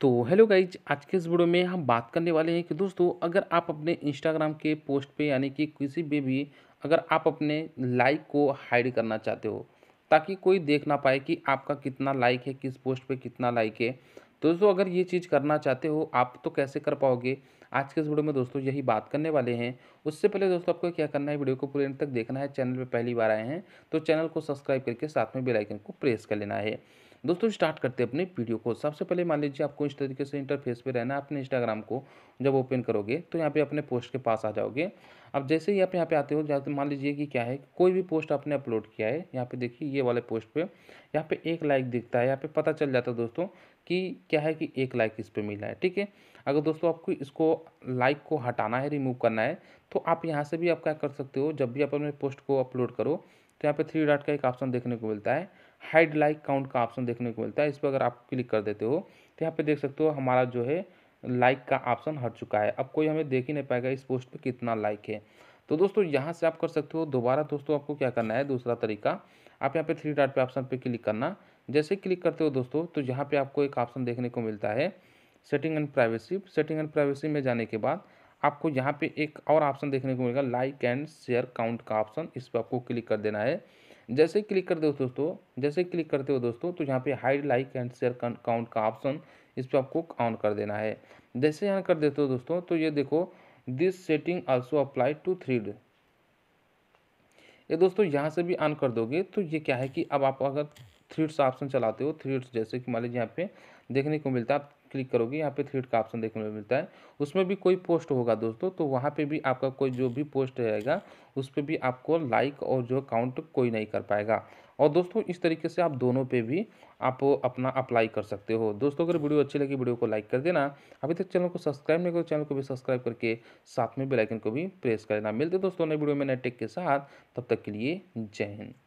तो hello guys आज के इस वीडियो में हम बात करने वाले हैं कि दोस्तों अगर आप अपने इंस्टाग्राम के पोस्ट पे यानी कि किसी पे भी अगर आप अपने लाइक को हाइड करना चाहते हो ताकि कोई देख ना पाए कि आपका कितना लाइक है किस पोस्ट पे कितना लाइक है तो दोस्तों अगर ये चीज़ करना चाहते हो आप तो कैसे कर पाओगे आज के इस वीडियो में दोस्तों यही बात करने वाले हैं उससे पहले दोस्तों आपको क्या करना है वीडियो को पूरे तक देखना है चैनल पर पहली बार आए हैं तो चैनल को सब्सक्राइब करके साथ में बेलाइकन को प्रेस कर लेना है दोस्तों स्टार्ट करते हैं अपने वीडियो को सबसे पहले मान लीजिए आपको इस तरीके से इंटरफेस पे रहना है अपने इंस्टाग्राम को जब ओपन करोगे तो यहाँ पे अपने पोस्ट के पास आ जाओगे अब जैसे ही आप यहाँ पे आते हो जहाँ मान लीजिए कि क्या है कोई भी पोस्ट आपने अपलोड किया है यहाँ पे देखिए ये वाले पोस्ट पे यहाँ पे एक लाइक दिखता है यहाँ पे पता चल जाता है दोस्तों कि क्या है कि एक लाइक इस पर मिला है ठीक है अगर दोस्तों आपको इसको लाइक को हटाना है रिमूव करना है तो आप यहाँ से भी आप क्या कर सकते हो जब भी आप अपने पोस्ट को अपलोड करो तो यहाँ पे थ्री डॉट का एक ऑप्शन देखने को मिलता है हाइड लाइक काउंट का ऑप्शन देखने को मिलता है इस पर अगर आप क्लिक कर देते हो तो यहाँ पे देख सकते हो हमारा जो है लाइक का ऑप्शन हट चुका है अब कोई हमें देख ही नहीं पाएगा इस पोस्ट पे कितना लाइक है तो दोस्तों यहाँ से आप कर सकते हो दोबारा दोस्तों आपको क्या करना है दूसरा तरीका आप यहाँ पे थ्री डॉट पे ऑप्शन पे क्लिक करना जैसे क्लिक करते हो दोस्तों तो यहाँ पे आपको एक ऑप्शन देखने को मिलता है setting and privacy setting and privacy में जाने के बाद आपको यहाँ पे एक और ऑप्शन देखने को मिलेगा लाइक एंड शेयर काउंट का ऑप्शन इस पर आपको क्लिक कर देना है जैसे क्लिक करते हो दोस्तों जैसे क्लिक करते हो दोस्तों तो यहाँ पे hide like and share count का ऑप्शन इस पर आपको ऑन कर देना है जैसे यहाँ कर देते हो दोस्तों तो ये देखो this setting also apply to Threads ये दोस्तों यहाँ से भी ऑन कर दोगे तो ये क्या है कि अब आप अगर थ्रीड्स ऑप्शन चलाते हो थ्रीड्स जैसे कि मान लीजिए यहाँ पे देखने को मिलता है क्लिक करोगे यहाँ पे थ्रेड का ऑप्शन देखने को मिलता है उसमें भी कोई पोस्ट होगा दोस्तों तो वहाँ पे भी आपका कोई जो भी पोस्ट रहेगा उस पर भी आपको लाइक और जो काउंट कोई नहीं कर पाएगा और दोस्तों इस तरीके से आप दोनों पे भी आप अपना अप्लाई कर सकते हो दोस्तों अगर वीडियो अच्छी लगी वीडियो को लाइक कर देना अभी तक चैनल को सब्सक्राइब नहीं करो चैनल को भी सब्सक्राइब करके साथ में बेलाइकन को भी प्रेस कर देना मिलते दोस्तों नए वीडियो में नए टेक के साथ तब तक के लिए जय हिंद